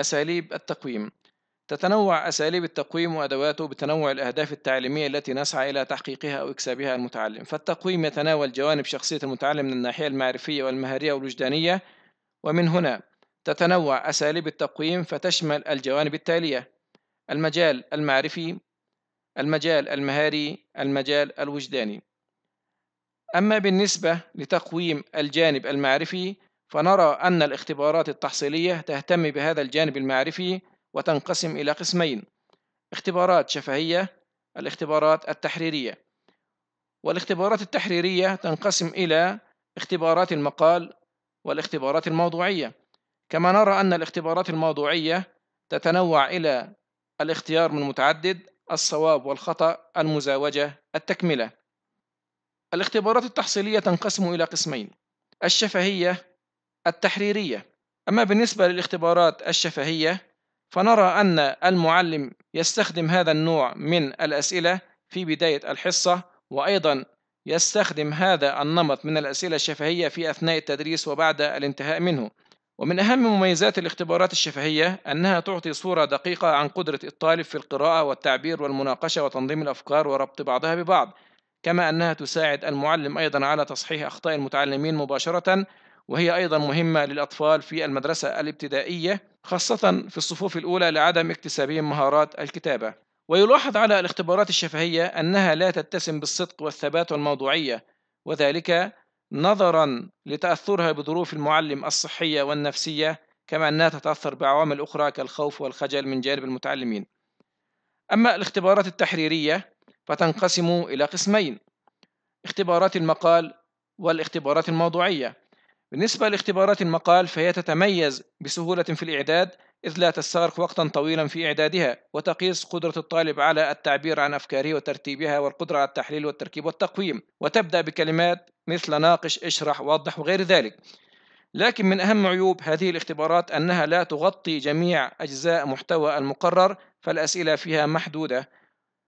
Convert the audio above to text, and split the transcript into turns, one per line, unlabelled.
أساليب التقويم تتنوع أساليب التقويم وأدواته بتنوع الأهداف التعليمية التي نسعى إلى تحقيقها أو إكسابها المتعلم، فالتقويم يتناول جوانب شخصية المتعلم من الناحية المعرفية والمهارية والوجدانية، ومن هنا تتنوع أساليب التقويم فتشمل الجوانب التالية: المجال المعرفي، المجال المهاري، المجال الوجداني. أما بالنسبة لتقويم الجانب المعرفي فنرى أن الاختبارات التحصيلية تهتم بهذا الجانب المعرفي وتنقسم إلى قسمين اختبارات شفهية الاختبارات التحريرية والاختبارات التحريرية تنقسم إلى اختبارات المقال والاختبارات الموضوعية كما نرى أن الاختبارات الموضوعية تتنوع إلى الاختيار من متعدد الصواب والخطأ المزاوجة التكملة الاختبارات التحصيلية تنقسم إلى قسمين الشفهية التحريرية أما بالنسبة للاختبارات الشفهية فنرى أن المعلم يستخدم هذا النوع من الأسئلة في بداية الحصة وأيضا يستخدم هذا النمط من الأسئلة الشفهية في أثناء التدريس وبعد الانتهاء منه ومن أهم مميزات الاختبارات الشفهية أنها تعطي صورة دقيقة عن قدرة الطالب في القراءة والتعبير والمناقشة وتنظيم الأفكار وربط بعضها ببعض كما أنها تساعد المعلم أيضا على تصحيح أخطاء المتعلمين مباشرة وهي أيضا مهمة للأطفال في المدرسة الابتدائية خاصة في الصفوف الأولى لعدم اكتسابهم مهارات الكتابة ويلاحظ على الاختبارات الشفهية أنها لا تتسم بالصدق والثبات والموضوعية وذلك نظرا لتأثرها بظروف المعلم الصحية والنفسية كما أنها تتأثر بعوامل أخرى كالخوف والخجل من جانب المتعلمين أما الاختبارات التحريرية فتنقسم إلى قسمين اختبارات المقال والاختبارات الموضوعية بالنسبة لاختبارات المقال فهي تتميز بسهولة في الإعداد إذ لا تستغرق وقتا طويلا في إعدادها وتقيس قدرة الطالب على التعبير عن أفكاره وترتيبها والقدرة على التحليل والتركيب والتقويم وتبدأ بكلمات مثل ناقش اشرح وضح وغير ذلك لكن من أهم عيوب هذه الاختبارات أنها لا تغطي جميع أجزاء محتوى المقرر فالأسئلة فيها محدودة